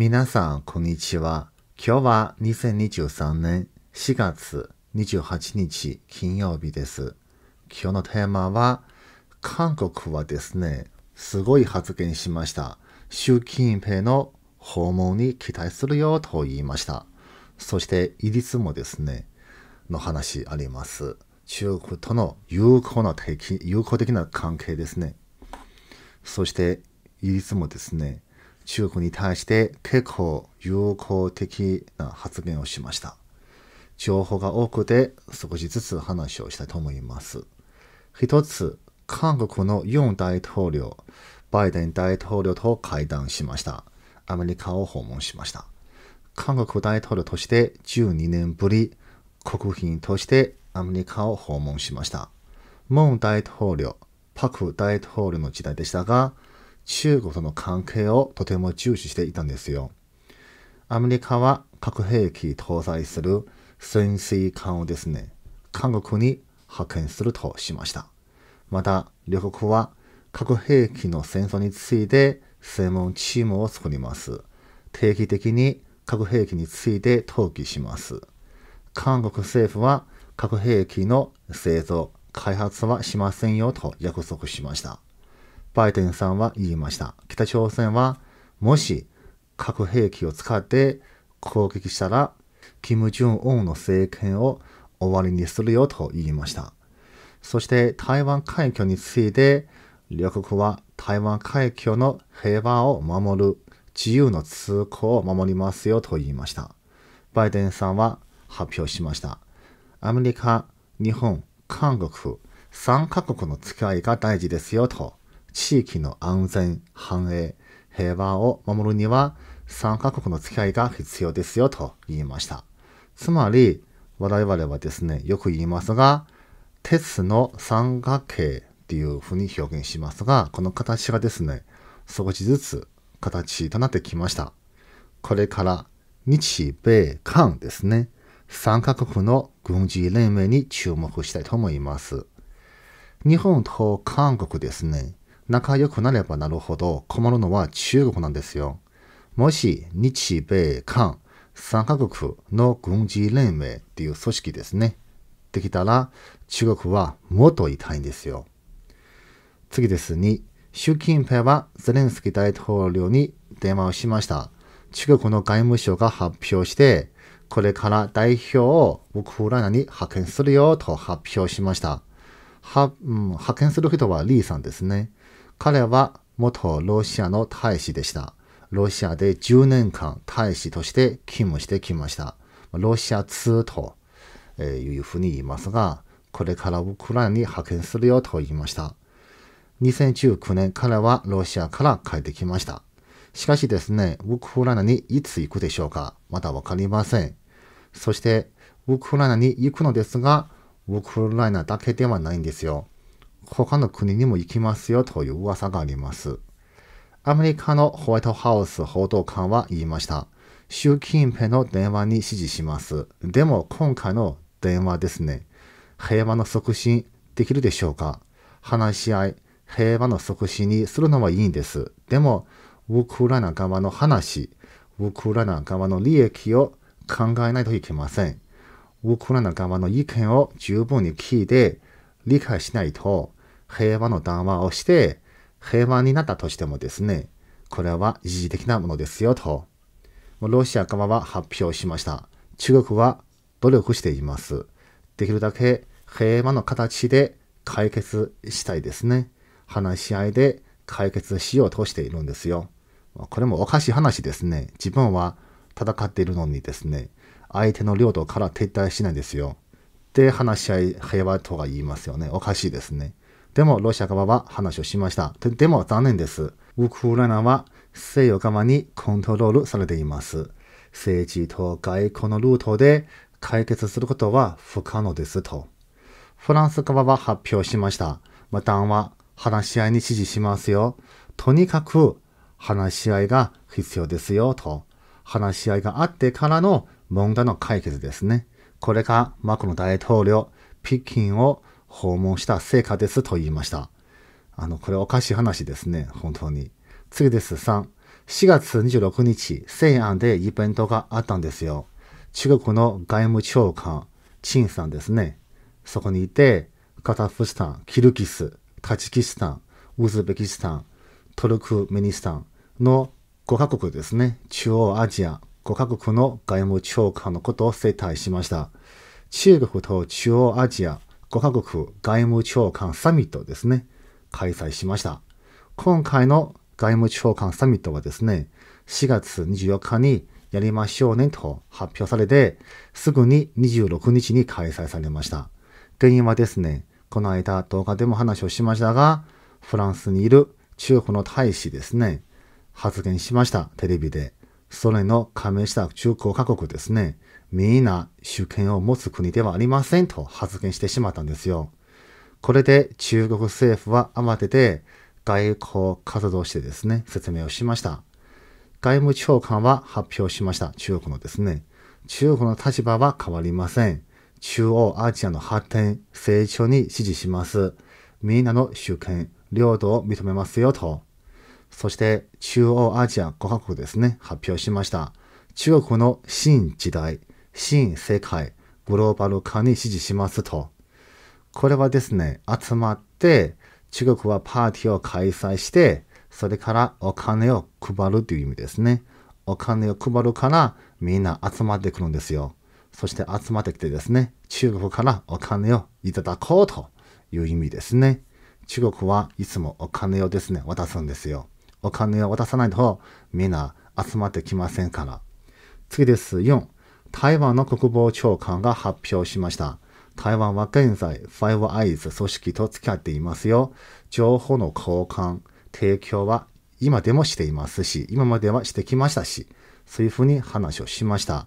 皆さん、こんにちは。今日は2023年4月28日金曜日です。今日のテーマは、韓国はですね、すごい発言しました。習近平の訪問に期待するよと言いました。そして、イつリスもですね、の話あります。中国との友好な的友好的な関係ですね。そして、イつリスもですね、中国に対して結構友好的な発言をしました。情報が多くて少しずつ話をしたいと思います。一つ、韓国のユン大統領、バイデン大統領と会談しました。アメリカを訪問しました。韓国大統領として12年ぶり、国賓としてアメリカを訪問しました。モン大統領、パク大統領の時代でしたが、中国との関係をとても重視していたんですよ。アメリカは核兵器搭載する潜水艦をですね、韓国に派遣するとしました。また、両国は核兵器の戦争について専門チームを作ります。定期的に核兵器について討議します。韓国政府は核兵器の製造、開発はしませんよと約束しました。バイデンさんは言いました。北朝鮮はもし核兵器を使って攻撃したら、金正恩の政権を終わりにするよと言いました。そして台湾海峡について、両国は台湾海峡の平和を守る自由の通行を守りますよと言いました。バイデンさんは発表しました。アメリカ、日本、韓国、3カ国の付き合いが大事ですよと。地域の安全、繁栄、平和を守るには三カ国の付き合いが必要ですよと言いました。つまり、我々はですね、よく言いますが、鉄の三角形っていうふうに表現しますが、この形がですね、少しずつ形となってきました。これから日米韓ですね、3カ国の軍事連盟に注目したいと思います。日本と韓国ですね、仲良くなればなるほど困るのは中国なんですよ。もし日米韓3カ国の軍事連盟っていう組織ですね。できたら中国はもっと痛いんですよ。次です。2、習近平はゼレンスキー大統領に電話をしました。中国の外務省が発表して、これから代表をウクライナに派遣するよと発表しました。は、うん、派遣する人はリーさんですね。彼は元ロシアの大使でした。ロシアで10年間大使として勤務してきました。ロシア2というふうに言いますが、これからウクライナに派遣するよと言いました。2019年彼はロシアから帰ってきました。しかしですね、ウクライナにいつ行くでしょうかまだわかりません。そして、ウクライナに行くのですが、ウクライナだけではないんですよ。他の国にも行きますよという噂があります。アメリカのホワイトハウス報道官は言いました。習近平の電話に指示します。でも今回の電話ですね。平和の促進できるでしょうか話し合い、平和の促進にするのはいいんです。でも、ウクライナ側の話、ウクライナ側の利益を考えないといけません。ウクライナ側の意見を十分に聞いて理解しないと、平和の談話をして、平和になったとしてもですね、これは一時的なものですよと、ロシア側は発表しました。中国は努力しています。できるだけ平和の形で解決したいですね。話し合いで解決しようとしているんですよ。これもおかしい話ですね。自分は戦っているのにですね、相手の領土から撤退しないんですよ。で、話し合い平和とは言いますよね。おかしいですね。でもロシア側は話をしました。でも残念です。ウクライナは西洋側にコントロールされています。政治と外交のルートで解決することは不可能ですと。フランス側は発表しました。また、は話し合いに支持しますよ。とにかく話し合いが必要ですよと。話し合いがあってからの問題の解決ですね。これがマクロン大統領、北京を訪問した成果ですと言いました。あの、これおかしい話ですね、本当に。次です、3。4月26日、西安でイベントがあったんですよ。中国の外務長官、陳さんですね。そこにいて、カザフスタン、キルギス、タチキスタン、ウズベキスタン、トルクメニスタンの5カ国ですね。中央アジア5カ国の外務長官のことを接待しました。中国と中央アジア5カ国外務長官サミットですね、開催しました。今回の外務長官サミットはですね、4月24日にやりましょうねと発表されて、すぐに26日に開催されました。原因はですね、この間動画でも話をしましたが、フランスにいる中国の大使ですね、発言しました、テレビで。それの加盟した中国各国ですね、みんな主権を持つ国ではありませんと発言してしまったんですよ。これで中国政府は慌てて外交活動してですね、説明をしました。外務長官は発表しました。中国のですね。中国の立場は変わりません。中央アジアの発展、成長に支持します。みんなの主権、領土を認めますよと。そして中央アジア5カ国ですね、発表しました。中国の新時代、新世界、グローバル化に支持しますと。これはですね、集まって、中国はパーティーを開催して、それからお金を配るという意味ですね。お金を配るからみんな集まってくるんですよ。そして集まってきてですね、中国からお金をいただこうという意味ですね。中国はいつもお金をですね、渡すんですよ。お金を渡さないと、皆集まってきませんから。次です。4、台湾の国防長官が発表しました。台湾は現在、ファイブアイズ組織と付き合っていますよ。情報の交換、提供は今でもしていますし、今まではしてきましたし、そういうふうに話をしました。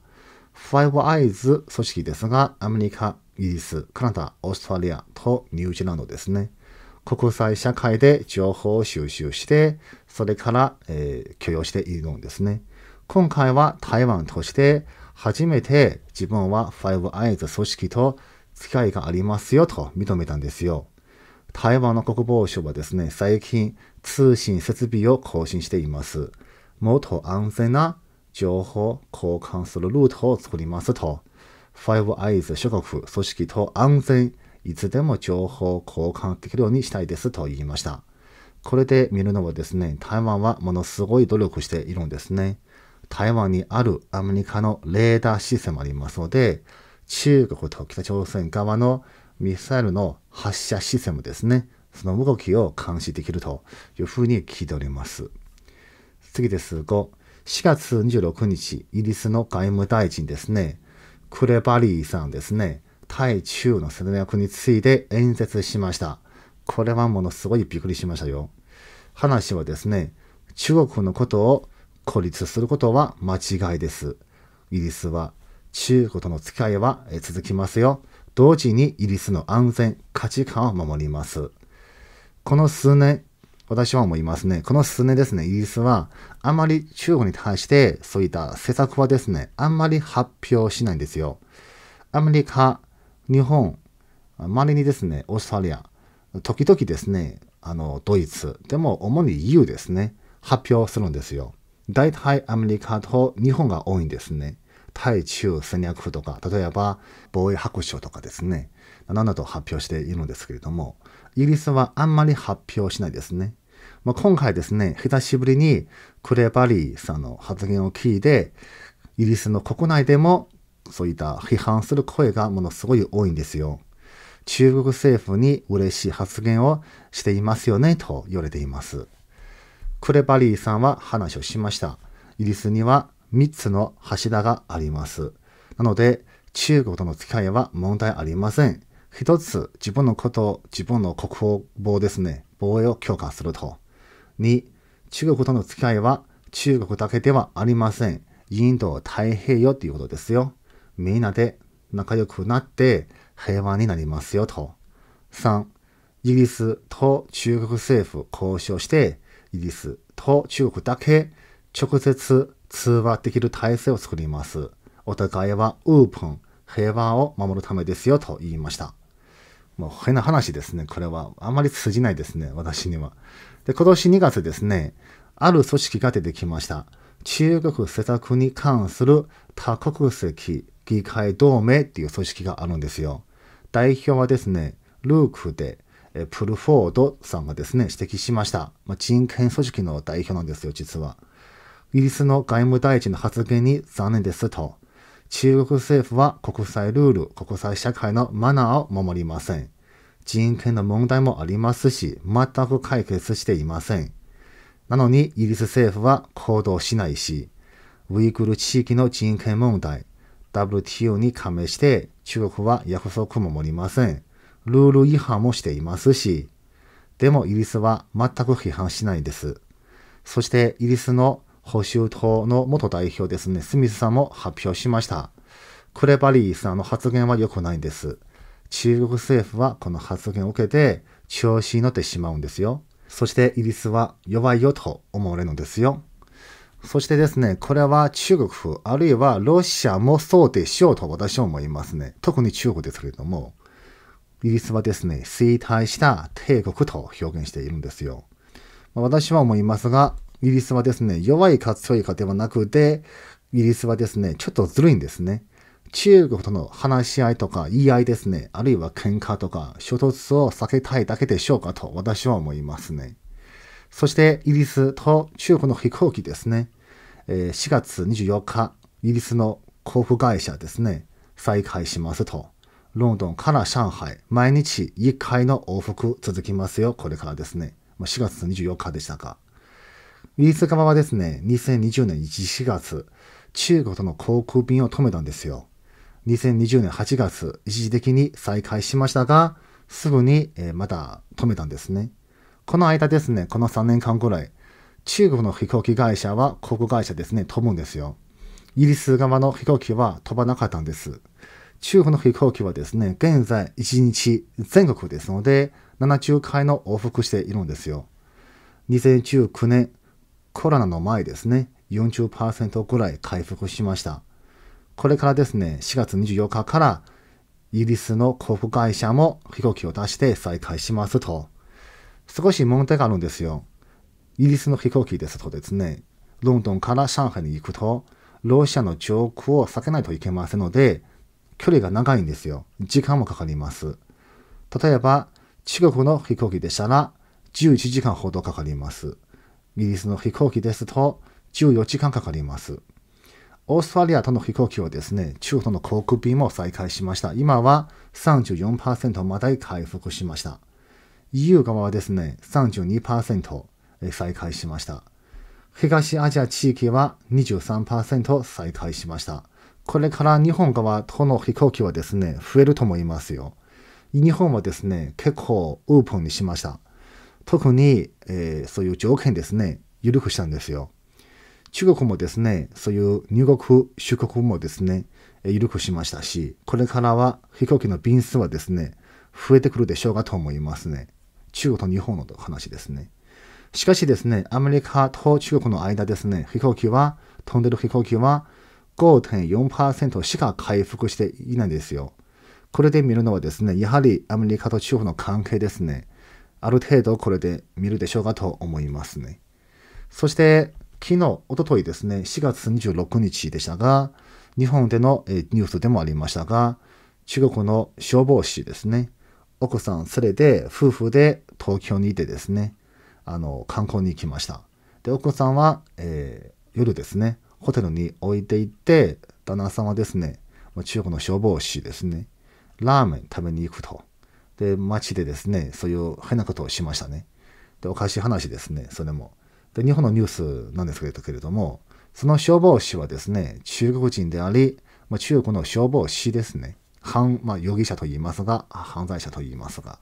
ファイブアイズ組織ですが、アメリカ、イギリス、カナダ、オーストラリアとニュージーランドですね。国際社会で情報を収集して、それから、えー、許容しているんですね。今回は台湾として初めて自分は Five Eyes 組織と付き合いがありますよと認めたんですよ。台湾の国防省はですね、最近通信設備を更新しています。もっと安全な情報交換するルートを作りますと、Five Eyes 諸国組織と安全いつでも情報交換できるようにしたいですと言いました。これで見るのはですね、台湾はものすごい努力しているんですね。台湾にあるアメリカのレーダーシステムありますので、中国と北朝鮮側のミサイルの発射システムですね、その動きを監視できるというふうに聞いております。次です。5、4月26日、イギリスの外務大臣ですね、クレバリーさんですね、対中の戦略について演説しました。これはものすごいびっくりしましたよ。話はですね、中国のことを孤立することは間違いです。イギリスは中国との付き合いは続きますよ。同時にイギリスの安全、価値観を守ります。この数年、私は思いますね。この数年ですね、イギリスは、あまり中国に対して、そういった施策はですね、あんまり発表しないんですよ。アメリカ、日本、まれにですね、オーストラリア、時々ですね、あの、ドイツ、でも主に EU ですね、発表するんですよ。大体アメリカと日本が多いんですね。対中戦略府とか、例えば防衛白書とかですね、などと発表しているんですけれども、イギリスはあんまり発表しないですね。まあ、今回ですね、久しぶりにクレバリーさんの発言を聞いて、イギリスの国内でもそういった批判する声がものすごい多いんですよ。中国政府に嬉しい発言をしていますよねと言われています。クレバリーさんは話をしました。イギリスには3つの柱があります。なので、中国との付き合いは問題ありません。一つ、自分のことを、自分の国防ですね、防衛を強化すると。2、中国との付き合いは中国だけではありません。インド太平洋ということですよ。みんなで仲良くなって平和になりますよと。3、イギリスと中国政府交渉して、イギリスと中国だけ直接通話できる体制を作ります。お互いはオープン、平和を守るためですよと言いました。もう変な話ですね。これはあまり通じないですね。私には。で、今年2月ですね、ある組織が出てきました。中国施策に関する多国籍議会同盟っていう組織があるんですよ。代表はですね、ルークで、えプルフォードさんがですね、指摘しました。まあ、人権組織の代表なんですよ、実は。イギリスの外務大臣の発言に残念ですと。中国政府は国際ルール、国際社会のマナーを守りません。人権の問題もありますし、全く解決していません。なのに、イギリス政府は行動しないし、ウイグル地域の人権問題、WTO に加盟して中国は約束も守りません。ルール違反もしていますし、でもイギリスは全く批判しないです。そしてイギリスの保守党の元代表ですね、スミスさんも発表しました。クレバリーさんの発言は良くないんです。中国政府はこの発言を受けて調子に乗ってしまうんですよ。そしてイギリスは弱いよと思われるのですよ。そしてですね、これは中国風、あるいはロシアもそうでしようと私は思いますね。特に中国ですけれども、イギリスはですね、衰退した帝国と表現しているんですよ。まあ、私は思いますが、イギリスはですね、弱いか強いかではなくて、イギリスはですね、ちょっとずるいんですね。中国との話し合いとか言い合いですね、あるいは喧嘩とか衝突を避けたいだけでしょうかと私は思いますね。そしてイギリスと中国の飛行機ですね、4月24日、イギリスの航空会社ですね、再開しますと。ロンドンから上海、毎日1回の往復続きますよ、これからですね。4月24日でしたか。イギリス側はですね、2020年1月、中国との航空便を止めたんですよ。2020年8月、一時的に再開しましたが、すぐに、えまた止めたんですね。この間ですね、この3年間ぐらい、中国の飛行機会社は航空会社ですね、飛ぶんですよ。イギリス側の飛行機は飛ばなかったんです。中国の飛行機はですね、現在1日全国ですので、70回の往復しているんですよ。2019年、コロナの前ですね、40%ぐらい回復しました。これからですね、4月24日から、イギリスの航空会社も飛行機を出して再開しますと。少し問題があるんですよ。イギリスの飛行機ですとですね、ロンドンから上海に行くと、ロシアの上空を避けないといけませんので、距離が長いんですよ。時間もかかります。例えば、中国の飛行機でしたら、11時間ほどかかります。イギリスの飛行機ですと、14時間かかります。オーストラリアとの飛行機はですね、中途の航空便も再開しました。今は34%まで回復しました。EU 側はですね、32%再開しました。東アジア地域は23%再開しました。これから日本側との飛行機はですね、増えると思いますよ。日本はですね、結構オープンにしました。特に、えー、そういう条件ですね、緩くしたんですよ。中国もですね、そういう入国、出国もですね、緩くしましたし、これからは飛行機の便数はですね、増えてくるでしょうかと思いますね。中国と日本の話ですね。しかしですね、アメリカと中国の間ですね、飛行機は、飛んでる飛行機は5.4%しか回復していないんですよ。これで見るのはですね、やはりアメリカと中国の関係ですね。ある程度これで見るでしょうかと思いますね。そして、昨日、おとといですね、4月26日でしたが、日本でのニュースでもありましたが、中国の消防士ですね、奥さん連れて夫婦で東京にいてですね、あの、観光に行きました。で、奥さんは、えー、夜ですね、ホテルに置いていって、旦那さんはですね、中国の消防士ですね、ラーメン食べに行くと。で、街でですね、そういう変なことをしましたね。で、おかしい話ですね、それも。で、日本のニュースなんですけれども、その消防士はですね、中国人であり、ま中国の消防士ですね。犯、まあ、容疑者と言いますが、犯罪者と言いますが、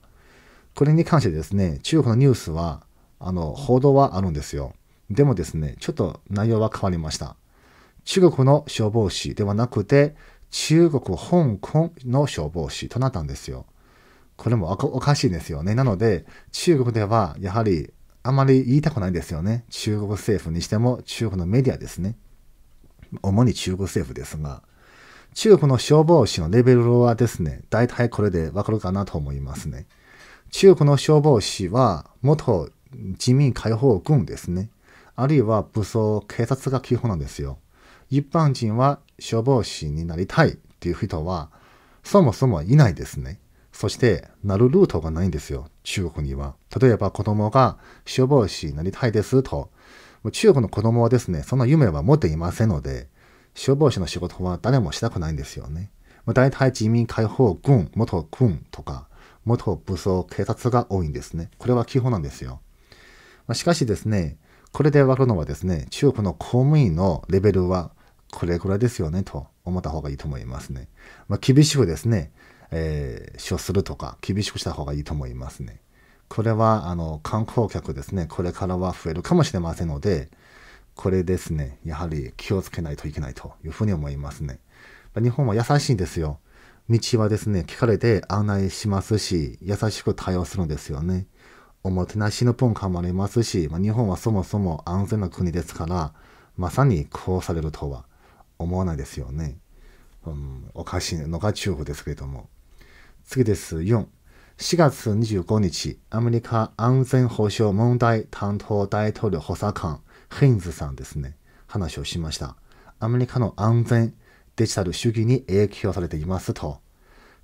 これに関してですね、中国のニュースは、あの、報道はあるんですよ。でもですね、ちょっと内容は変わりました。中国の消防士ではなくて、中国、香港の消防士となったんですよ。これもおかしいですよね。なので、中国ではやはりあまり言いたくないですよね。中国政府にしても中国のメディアですね。主に中国政府ですが、中国の消防士のレベルはですね、大体これでわかるかなと思いますね。中国の消防士は元自民解放軍ですね。あるいは武装、警察が基本なんですよ。一般人は消防士になりたいっていう人はそもそもいないですね。そして、なるルートがないんですよ。中国には。例えば子供が消防士になりたいですと。中国の子供はですね、その夢は持っていませんので、消防士の仕事は誰もしたくないんですよね。まあ、大体自民解放軍、元軍とか、元武装警察が多いんですね。これは基本なんですよ。まあ、しかしですね、これでわかるのはですね、中国の公務員のレベルはこれぐらいですよねと思った方がいいと思いますね。まあ、厳しくですね、えー、処するとか厳しくした方がいいと思いますね。これはあの観光客ですね、これからは増えるかもしれませんので、これですね、やはり気をつけないといけないというふうに思いますね。日本は優しいんですよ。道はですね、聞かれて案内しますし、優しく対応するんですよね。おもてなしの文化もありますし、日本はそもそも安全な国ですから、まさにこうされるとは思わないですよね。うん、おかしいのが中国ですけれども。次です。4。4月25日、アメリカ安全保障問題担当大統領補佐官、ヘインズさんですね、話をしました。アメリカの安全、デジタル主義に影響されていますと。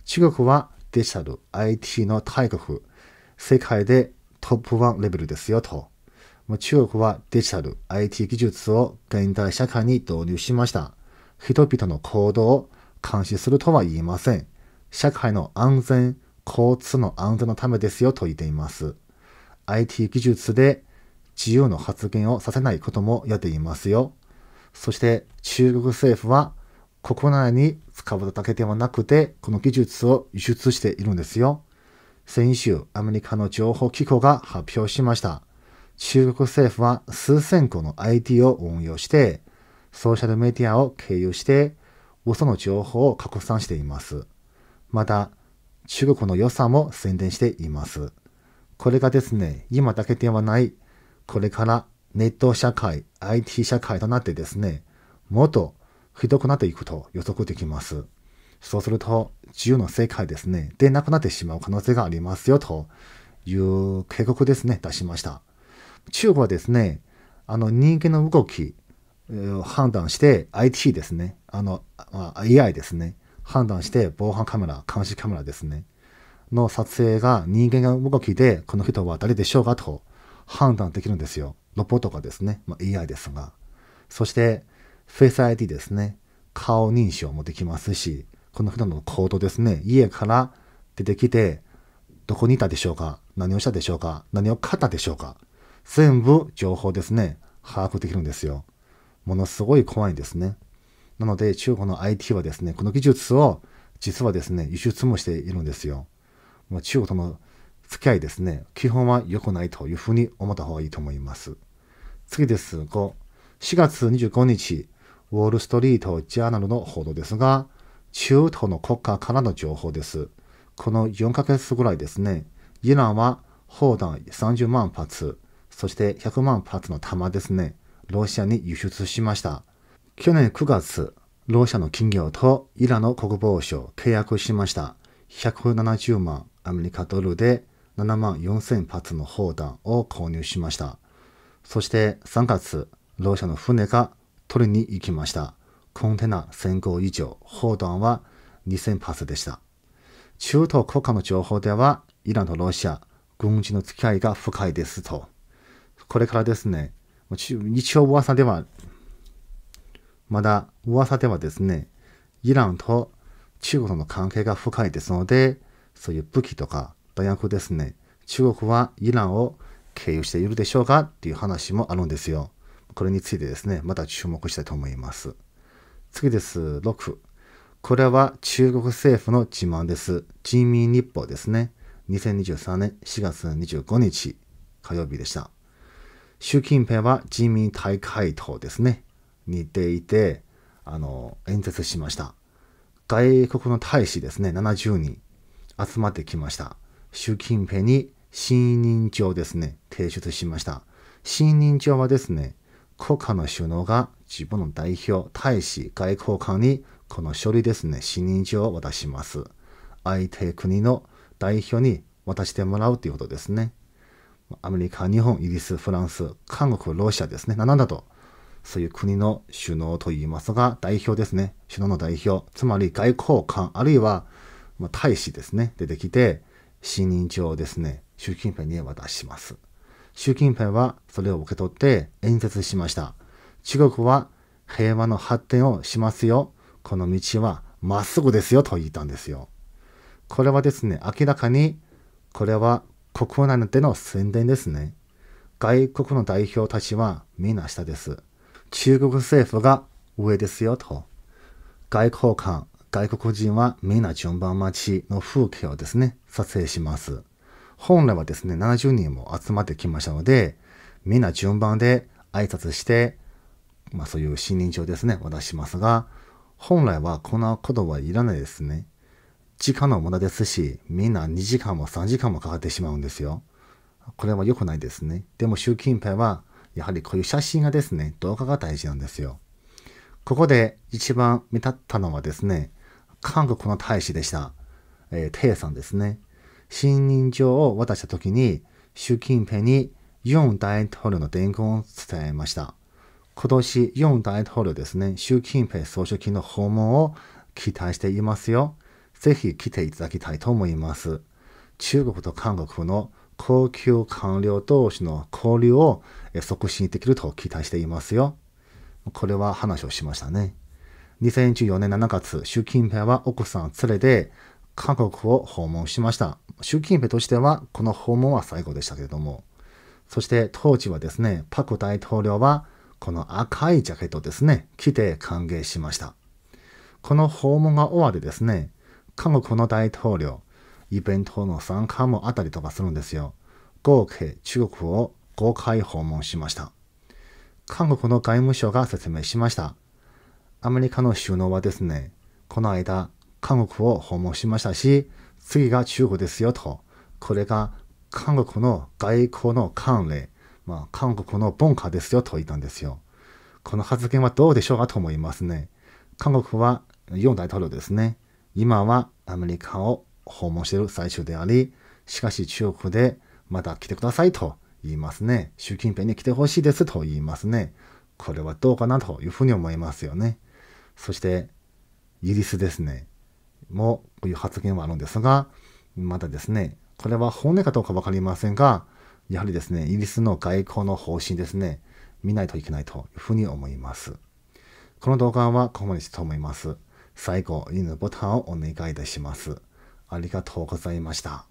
中国はデジタル IT の大国、世界でトップワンレベルですよと。中国はデジタル IT 技術を現代社会に導入しました。人々の行動を監視するとは言いません。社会の安全、交通の安全のためですよと言っています。IT 技術で自由の発言をさせないこともやっていますよ。そして中国政府は国内に使うだけではなくて、この技術を輸出しているんですよ。先週、アメリカの情報機構が発表しました。中国政府は数千個の IT を運用して、ソーシャルメディアを経由して、嘘の情報を拡散しています。また、中国の良さも宣伝しています。これがですね、今だけではないこれからネット社会、IT 社会となってですね、もっとひどくなっていくと予測できます。そうすると、自由の世界ですね、でなくなってしまう可能性がありますよという警告ですね、出しました。中国はですね、あの人間の動き、判断して IT ですね、あの、AI ですね、判断して防犯カメラ、監視カメラですね、の撮影が人間の動きで、この人は誰でしょうかと判断できるんですよ。ロボとかですね、まあ、AI ですが。そして、Face ID ですね。顔認証もできますし、この普段の行動ですね、家から出てきて、どこにいたでしょうか何をしたでしょうか何を買ったでしょうか全部情報ですね、把握できるんですよ。ものすごい怖いんですね。なので、中国の IT はですね、この技術を実はですね、輸出もしているんですよ。まあ、中国との付き合いですね、基本は良くないというふうに思った方がいいと思います。次です。5、4月25日、ウォールストリートジャーナルの報道ですが、中東の国家からの情報です。この4ヶ月ぐらいですね、イランは砲弾30万発、そして100万発の弾ですね、ロシアに輸出しました。去年9月、ロシアの企業とイランの国防省契約しました。170万アメリカドルで7万4000発の砲弾を購入しました。そして3月、ロシアの船が取りに行きました。コンテナ1000個以上、砲弾は2000発でした。中東国家の情報では、イランとロシア、軍事の付き合いが深いですと。これからですね、一応噂では、まだ噂ではですね、イランと中国の関係が深いですので、そういう武器とか大学ですね、中国はイランを経由しているでしょうかっていう話もあるんですよ。これについてですね、また注目したいと思います。次です。6。これは中国政府の自慢です。人民日報ですね。2023年4月25日火曜日でした。習近平は人民大会党ですね。にていて、あの、演説しました。外国の大使ですね、70人集まってきました。習近平に信任状ですね、提出しました。信任状はですね、国家の首脳が自分の代表、大使、外交官にこの書類ですね、信任状を渡します。相手国の代表に渡してもらうということですね。アメリカ、日本、イギリス、フランス、韓国、ロシアですね。なんだと、そういう国の首脳と言いますが、代表ですね。首脳の代表、つまり外交官、あるいは、ま大使ですね。出てきて、信任状をですね、習近平に渡します。習近平はそれを受け取って演説しました。中国は平和の発展をしますよ。この道はまっすぐですよと言ったんですよ。これはですね、明らかにこれは国内での宣伝ですね。外国の代表たちはみんな下です。中国政府が上ですよと。外交官、外国人はみんな順番待ちの風景をですね、撮影します。本来はですね、70人も集まってきましたので、みんな順番で挨拶して、まあそういう信任状ですね、渡しますが、本来はこんなことはいらないですね。時間の無駄ですし、みんな2時間も3時間もかかってしまうんですよ。これは良くないですね。でも習近平は、やはりこういう写真がですね、動画が大事なんですよ。ここで一番目立ったのはですね、韓国の大使でした。えー、テイさんですね。信任状を渡した時に、習近平に4大統領の伝言を伝えました。今年4大統領ですね、習近平総書記の訪問を期待していますよ。ぜひ来ていただきたいと思います。中国と韓国の高級官僚同士の交流を促進できると期待していますよ。これは話をしましたね。2014年7月、習近平は奥さんを連れて韓国を訪問しました。習近平としてはこの訪問は最後でしたけれども。そして当時はですね、パク大統領はこの赤いジャケットですね、着て歓迎しました。この訪問が終わりですね、韓国の大統領、イベントの参加もあったりとかするんですよ。合計中国を5回訪問しました。韓国の外務省が説明しました。アメリカの首脳はですね、この間、韓国を訪問しましたし、次が中国ですよと、これが韓国の外交の慣例、まあ、韓国の文化ですよと言ったんですよ。この発言はどうでしょうかと思いますね。韓国は4大統領ですね。今はアメリカを訪問している最中であり、しかし中国でまた来てくださいと言いますね。習近平に来てほしいですと言いますね。これはどうかなというふうに思いますよね。そしてイギリスですね、もこういう発言はあるんですが、まだですね、これは本音かどうか分かりませんが、やはりですね、イギリスの外交の方針ですね、見ないといけないというふうに思います。この動画はここまでしたと思います。最後、いいねボタンをお願いいたします。ありがとうございました。